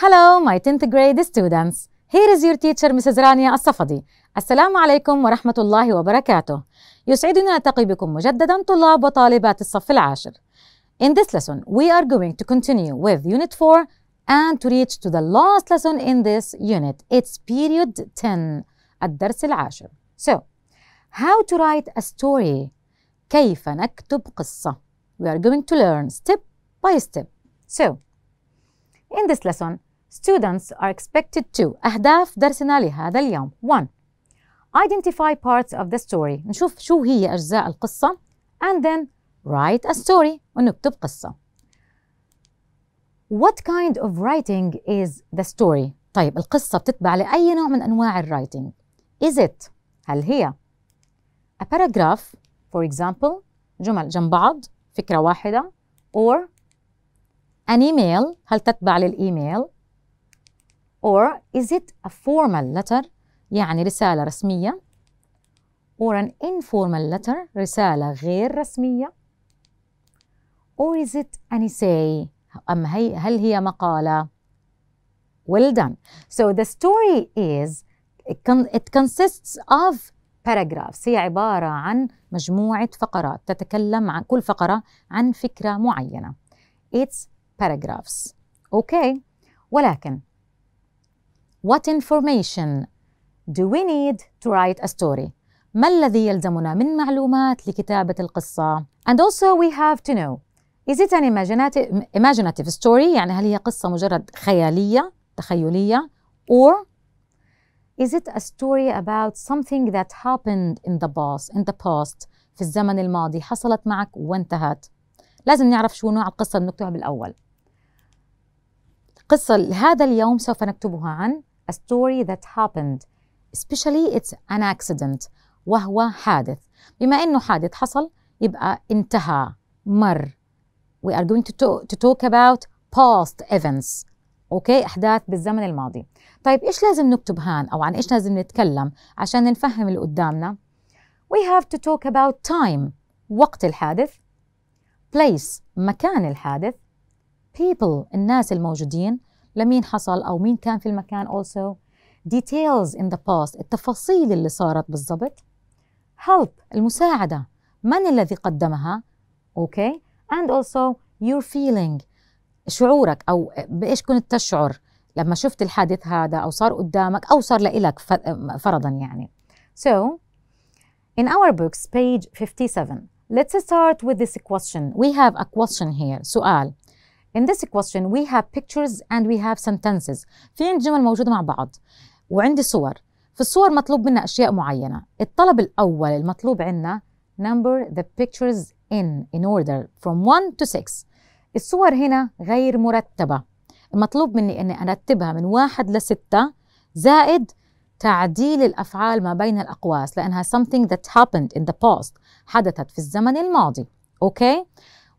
Hello, my 10th grade students. Here is your teacher, Mrs. رانيا الصفدي. السلام عليكم ورحمة الله وبركاته. يسعدني ألتقي بكم مجددا طلاب وطالبات الصف العاشر. In this lesson, we are going to continue with Unit 4 and to reach to the last lesson in this unit. It's period 10, الدرس العاشر. So, how to write a story. كيف نكتب قصة. We are going to learn step by step. So, in this lesson, Students are expected to أهداف درسنا لهذا اليوم 1. Identify parts of the story نشوف شو هي أجزاء القصة and then write a story ونكتب قصة What kind of writing is the story؟ طيب القصة بتتبع لأي نوع من أنواع الرايتنج Is it هل هي a paragraph for example جمل جنب بعض فكرة واحدة or an email هل تتبع للإيميل or is it a formal letter يعني رسالة رسمية or an informal letter رسالة غير رسمية or is it an essay أم هي هل هي مقالة well done so the story is it, consists of paragraphs هي عبارة عن مجموعة فقرات تتكلم عن كل فقرة عن فكرة معينة it's paragraphs okay ولكن What information do we need to write a story? ما الذي يلزمنا من معلومات لكتابة القصة؟ And also we have to know Is it an imaginative, story؟ يعني هل هي قصة مجرد خيالية تخيلية or Is it a story about something that happened in the past in the past في الزمن الماضي حصلت معك وانتهت لازم نعرف شو نوع القصة اللي بنكتبها بالأول قصة هذا اليوم سوف نكتبها عن a story that happened especially it's an accident وهو حادث بما انه حادث حصل يبقى انتهى مر we are going to talk, to talk about past events اوكي احداث بالزمن الماضي طيب ايش لازم نكتب هان او عن ايش لازم نتكلم عشان نفهم اللي قدامنا we have to talk about time وقت الحادث place مكان الحادث people الناس الموجودين لمين حصل او مين كان في المكان also details in the past التفاصيل اللي صارت بالضبط help المساعدة من الذي قدمها okay and also your feeling شعورك او بايش كنت تشعر لما شفت الحادث هذا او صار قدامك او صار لإلك فرضا يعني so in our books page 57 let's start with this question we have a question here سؤال In this question we have pictures and we have sentences في عندي جمل موجودة مع بعض وعندي صور في الصور مطلوب منا أشياء معينة الطلب الأول المطلوب عنا number the pictures in in order from 1 to 6 الصور هنا غير مرتبة المطلوب مني أني أرتبها من واحد لستة زائد تعديل الأفعال ما بين الأقواس لأنها something that happened in the past حدثت في الزمن الماضي أوكي okay?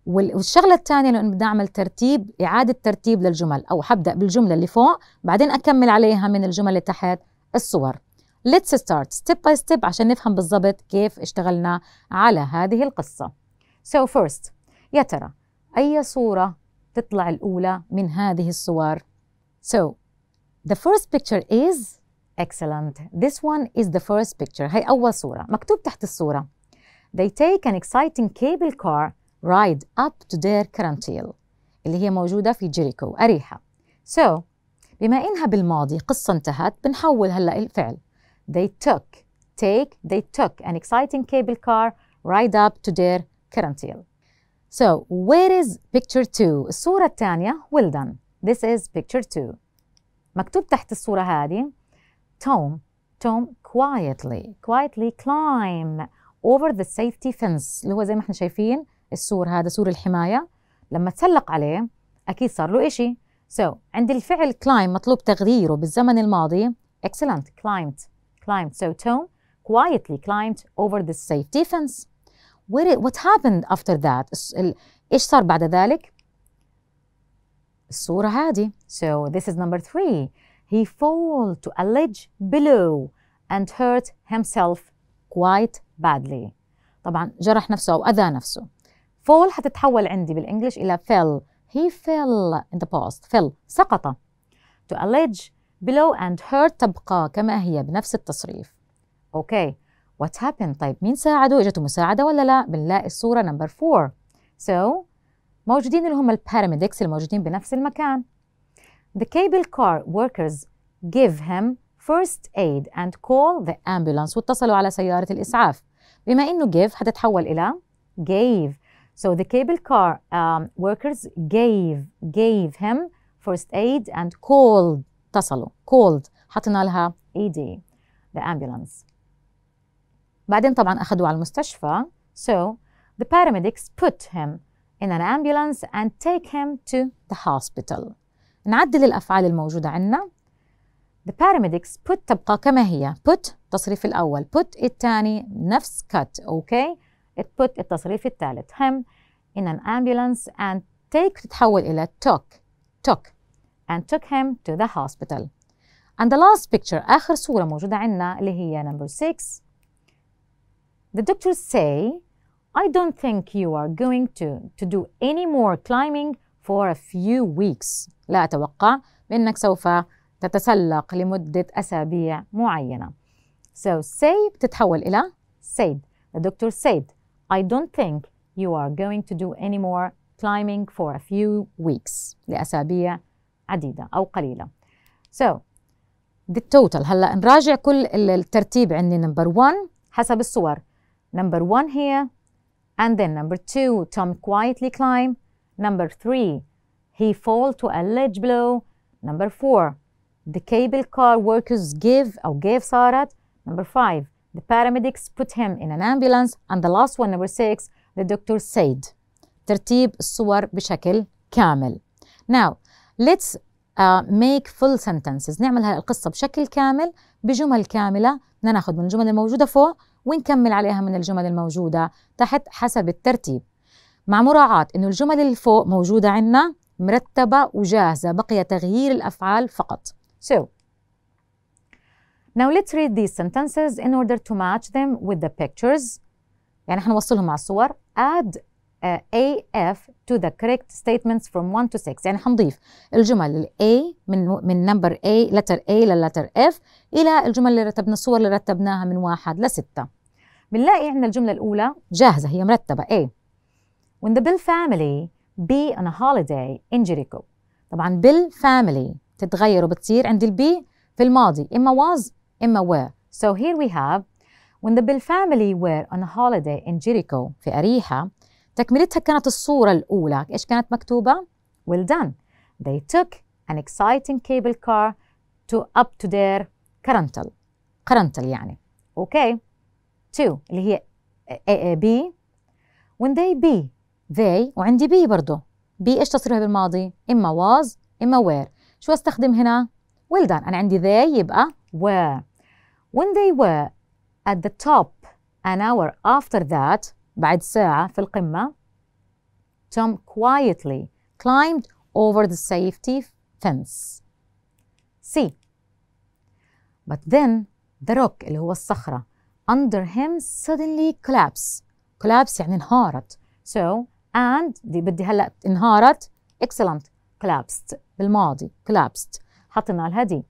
والشغله الثانيه لانه بدي اعمل ترتيب اعاده ترتيب للجمل او حبدا بالجمله اللي فوق بعدين اكمل عليها من الجمل اللي تحت الصور let's start step by step عشان نفهم بالضبط كيف اشتغلنا على هذه القصه so first يا ترى اي صوره تطلع الاولى من هذه الصور so the first picture is excellent this one is the first picture هي اول صوره مكتوب تحت الصوره they take an exciting cable car ride up to their crantail اللي هي موجودة في جيريكو أريحة so بما إنها بالماضي قصة انتهت بنحول هلأ الفعل they took take they took an exciting cable car ride up to their crantail so where is picture 2 الصورة الثانية well done this is picture 2 مكتوب تحت الصورة هذه Tom Tom quietly quietly climb over the safety fence اللي هو زي ما احنا شايفين السور هذا سور الحمايه لما تسلق عليه اكيد صار له شيء سو so, عند الفعل climb مطلوب تغييره بالزمن الماضي excellent climbed climbed so Tom quietly climbed over the safe defense What, it, what happened after that ايش صار بعد ذلك الصورة هذه so this is number three he fell to a ledge below and hurt himself quite badly طبعا جرح نفسه أو أذى نفسه fall حتتحول عندي بالانجلش الى fell he fell in the past fell سقط to allege below and hurt تبقى كما هي بنفس التصريف اوكي okay. what happened طيب مين ساعده اجته مساعده ولا لا بنلاقي الصوره نمبر 4 so موجودين اللي هم الباراميدكس الموجودين بنفس المكان the cable car workers give him first aid and call the ambulance واتصلوا على سيارة الإسعاف بما إنه give حتتحول إلى gave So the cable car um, workers gave gave him first aid and called تصلوا called حطينا لها اي دي the ambulance بعدين طبعا اخذوه على المستشفى so the paramedics put him in an ambulance and take him to the hospital نعدل الافعال الموجوده عندنا the paramedics put تبقى كما هي put تصريف الاول put الثاني نفس cut okay it put التصريف الثالث him in an ambulance and take تتحول إلى took took and took him to the hospital and the last picture آخر صورة موجودة عندنا اللي هي number 6 the doctors say I don't think you are going to to do any more climbing for a few weeks لا أتوقع بأنك سوف تتسلق لمدة أسابيع معينة so say بتتحول إلى said the doctor said I don't think you are going to do any more climbing for a few weeks لأسابيع عديدة أو قليلة. So the total هلا نراجع كل الترتيب عندي number 1 حسب الصور. Number 1 here and then number 2 Tom quietly climb. Number 3 he fall to a ledge blow. Number 4 the cable car workers give or gave صارت. Number 5 The paramedics put him in an ambulance and the last one number six the doctor said ترتيب الصور بشكل كامل Now let's uh, make full sentences نعمل هاي القصة بشكل كامل بجمل كاملة بدنا ناخذ من الجمل الموجودة فوق ونكمل عليها من الجمل الموجودة تحت حسب الترتيب مع مراعاة أنه الجمل اللي فوق موجودة عندنا مرتبة وجاهزة بقي تغيير الأفعال فقط So Now let's read these sentences in order to match them with the pictures. يعني حنوصلهم مع الصور. Add uh, AF to the correct statements from 1 to 6 يعني حنضيف الجمل ال A من من number A letter A للتر F إلى الجمل اللي رتبنا الصور اللي رتبناها من 1 ل 6 بنلاقي عندنا الجملة الأولى جاهزة هي مرتبة A When the Bill family be on a holiday in Jericho طبعا Bill family تتغير وبتصير عند البي في الماضي إما was إما where. So here we have when the Bill family were on a holiday in Jericho في أريحة تكملتها كانت الصورة الأولى إيش كانت مكتوبة؟ Well done. They took an exciting cable car to up to their Carantel. Carantel يعني. Okay. Two اللي هي B. When they be they وعندي بي برضه بي ايش تصريفها بالماضي؟ اما was اما were شو استخدم هنا؟ well done انا عندي they يبقى were when they were at the top an hour after that بعد ساعة في القمة Tom quietly climbed over the safety fence See. but then the rock اللي هو الصخرة under him suddenly collapsed collapse يعني انهارت so and دي بدي هلا انهارت excellent collapsed بالماضي collapsed حطينا لها دي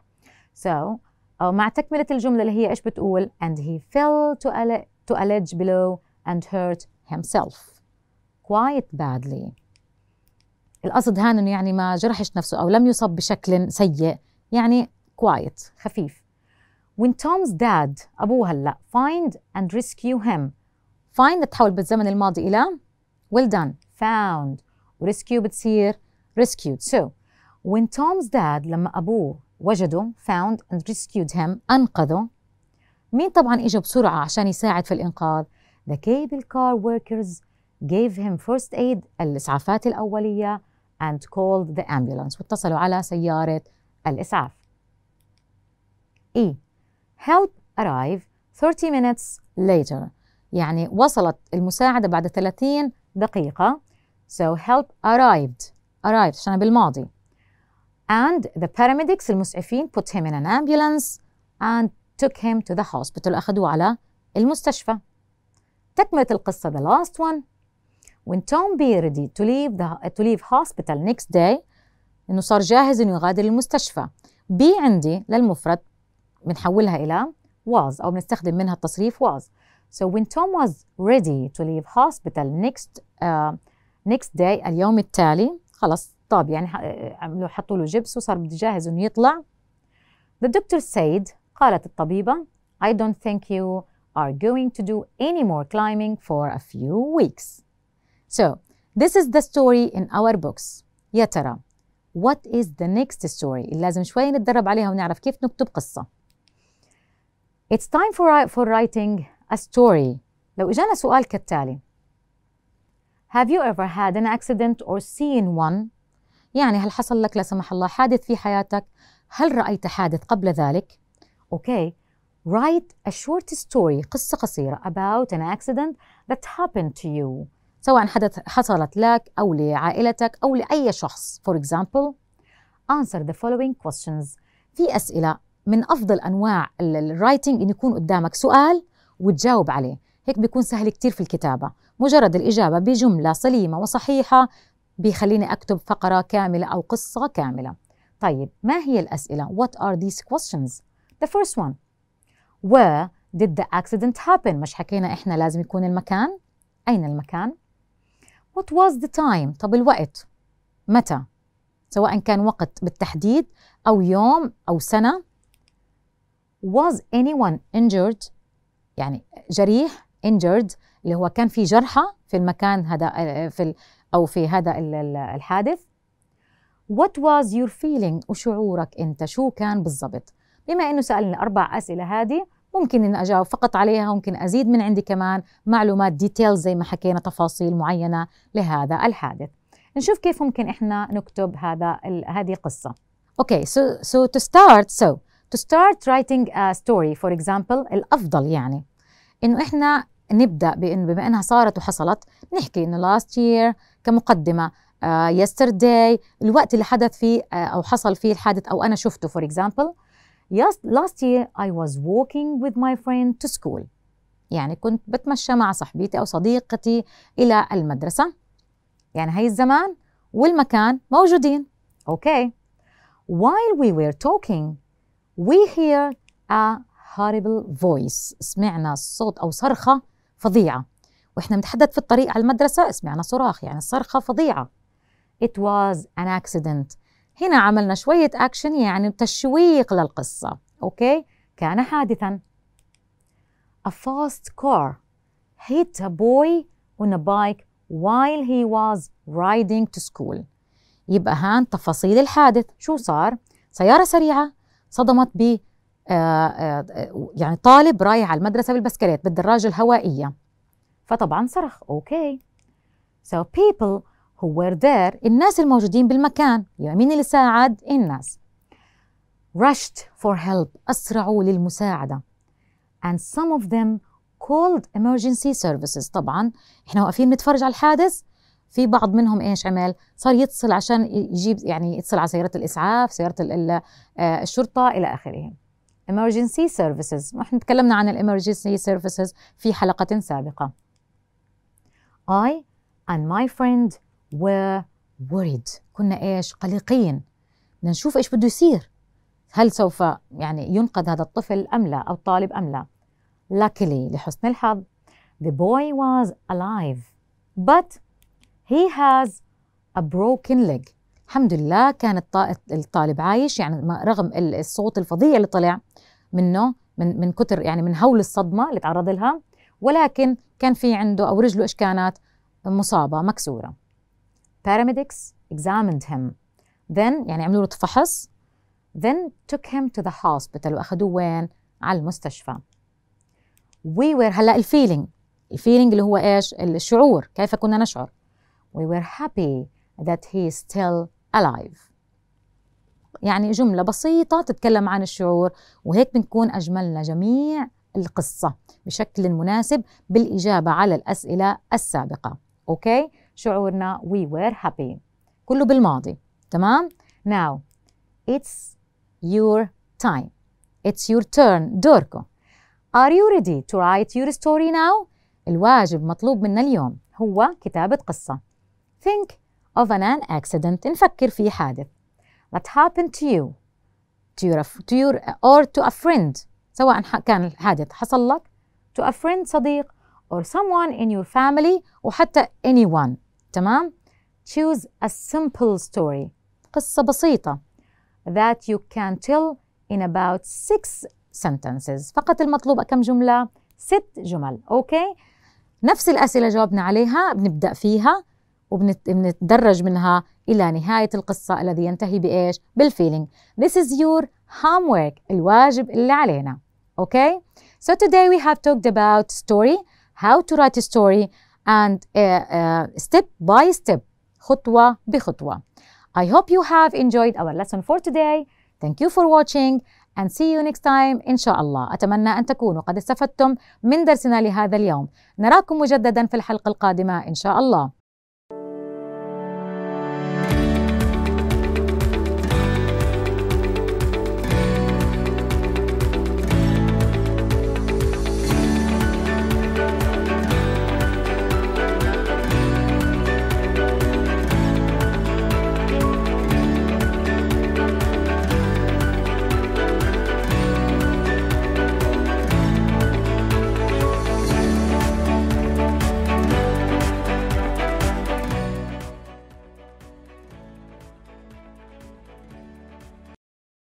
so أو مع تكملة الجملة اللي هي إيش بتقول and he fell to, alle to allege below and hurt himself quite badly القصد هان انه يعني ما جرحش نفسه او لم يصب بشكل سيء يعني quiet خفيف when Tom's dad ابوه هلا find and rescue him find تحول بالزمن الماضي الى well done found rescue بتصير rescued so when Tom's dad لما ابوه وجدوا found and rescued him أنقذوا مين طبعا إجا بسرعة عشان يساعد في الإنقاذ The cable car workers gave him first aid الإسعافات الأولية and called the ambulance واتصلوا على سيارة الإسعاف E help arrive 30 minutes later يعني وصلت المساعدة بعد 30 دقيقة So help arrived arrived عشان بالماضي And the paramedics المسعفين put him in an ambulance and took him to the hospital أخذوه على المستشفى. تكملة القصة the last one. When Tom B ready to leave the to leave hospital next day إنه صار جاهز إنه يغادر المستشفى. B عندي للمفرد بنحولها إلى was أو بنستخدم منها التصريف was. So when Tom was ready to leave hospital next uh, next day اليوم التالي خلص طاب يعني عملوا حطوا له جبس وصار بده جاهز انه يطلع The doctor said قالت الطبيبة I don't think you are going to do any more climbing for a few weeks. So this is the story in our books. يا ترى what is the next story اللي لازم شوي نتدرب عليها ونعرف كيف نكتب قصة. It's time for, for writing a story. لو إجانا سؤال كالتالي Have you ever had an accident or seen one يعني هل حصل لك لا سمح الله حادث في حياتك هل رأيت حادث قبل ذلك أوكي okay. write a short story قصة قصيرة about an accident that happened to you سواء حدث حصلت لك أو لعائلتك أو لأي شخص for example answer the following questions في أسئلة من أفضل أنواع الرايتنج إن يكون قدامك سؤال وتجاوب عليه هيك بيكون سهل كتير في الكتابة مجرد الإجابة بجملة سليمة وصحيحة بيخليني أكتب فقرة كاملة أو قصة كاملة طيب ما هي الأسئلة What are these questions The first one Where did the accident happen مش حكينا إحنا لازم يكون المكان أين المكان What was the time طب الوقت متى سواء كان وقت بالتحديد أو يوم أو سنة Was anyone injured يعني جريح injured اللي هو كان في جرحى في المكان هذا آه، في أو في هذا الحادث What was your feeling وشعورك أنت شو كان بالضبط بما أنه سألني الأربع أسئلة هذه ممكن ان اجاوب فقط عليها ممكن ازيد من عندي كمان معلومات ديتيلز زي ما حكينا تفاصيل معينه لهذا الحادث نشوف كيف ممكن احنا نكتب هذا هذه القصه اوكي سو سو تو ستارت سو تو ستارت رايتنج ا ستوري فور اكزامبل الافضل يعني انه احنا نبدا بان بما انها صارت وحصلت نحكي انه لاست يير كمقدمه يسترداي آه، الوقت اللي حدث فيه آه، او حصل فيه الحادث او انا شفته فور اكزامبل last year I was walking with my friend to school يعني كنت بتمشى مع صاحبتي او صديقتي الى المدرسه يعني هي الزمان والمكان موجودين اوكي while we were talking we hear a horrible voice سمعنا صوت او صرخه فظيعه واحنا بنتحدث في الطريق على المدرسه سمعنا صراخ يعني الصرخه فظيعه it was an accident هنا عملنا شويه اكشن يعني تشويق للقصه اوكي كان حادثا a fast car hit a boy on a bike while he was riding to school يبقى هان تفاصيل الحادث شو صار سيارة سريعة صدمت ب آه، آه، يعني طالب رايح على المدرسة بالبسكليت بالدراجة الهوائية فطبعا صرخ اوكي So people who were there الناس الموجودين بالمكان يعني مين اللي ساعد الناس rushed for help أسرعوا للمساعدة and some of them called emergency services طبعا احنا واقفين نتفرج على الحادث في بعض منهم ايش عمل صار يتصل عشان يجيب يعني يتصل على سيارة الإسعاف سيارة آه، الشرطة إلى آخره emergency services احنا تكلمنا عن الامرجنسي سيرفيسز في حلقة سابقة I and my friend were worried كنا إيش قلقين بدنا نشوف إيش بده يصير هل سوف يعني ينقذ هذا الطفل أم لا أو الطالب أم لا luckily لحسن الحظ the boy was alive but he has a broken leg الحمد لله كان الطالب عايش يعني رغم الصوت الفظيع اللي طلع منه من من كتر يعني من هول الصدمه اللي تعرض لها ولكن كان في عنده أو رجله إيش كانت مصابة مكسورة paramedics examined him then يعني عملوا له فحص then took him to the hospital واخذوه وين على المستشفى we were هلا الفيلينج الفيلينج اللي هو ايش الشعور كيف كنا نشعر we were happy that he is still alive يعني جملة بسيطة تتكلم عن الشعور وهيك بنكون أجملنا جميع القصة بشكل مناسب بالإجابة على الأسئلة السابقة أوكي شعورنا we were happy كله بالماضي تمام now it's your time it's your turn دوركم are you ready to write your story now الواجب مطلوب منا اليوم هو كتابة قصة think of an accident نفكر في حادث that happened to you to your, to your or to a friend سواء كان الحادث حصل لك to a friend صديق or someone in your family وحتى anyone تمام choose a simple story قصة بسيطة that you can tell in about six sentences فقط المطلوب كم جملة؟ ست جمل أوكي نفس الأسئلة جاوبنا عليها بنبدأ فيها وبنتدرج منها إلى نهاية القصة الذي ينتهي بإيش؟ بالفيلينج This is your homework الواجب اللي علينا Okay, so today we have talked about story, how to write a story, and uh, uh, step by step, خطوة بخطوة. I hope you have enjoyed our lesson for today. Thank you for watching and see you next time إن شاء الله. أتمنى أن تكونوا قد استفدتم من درسنا لهذا اليوم. نراكم مجددا في الحلقة القادمة إن شاء الله.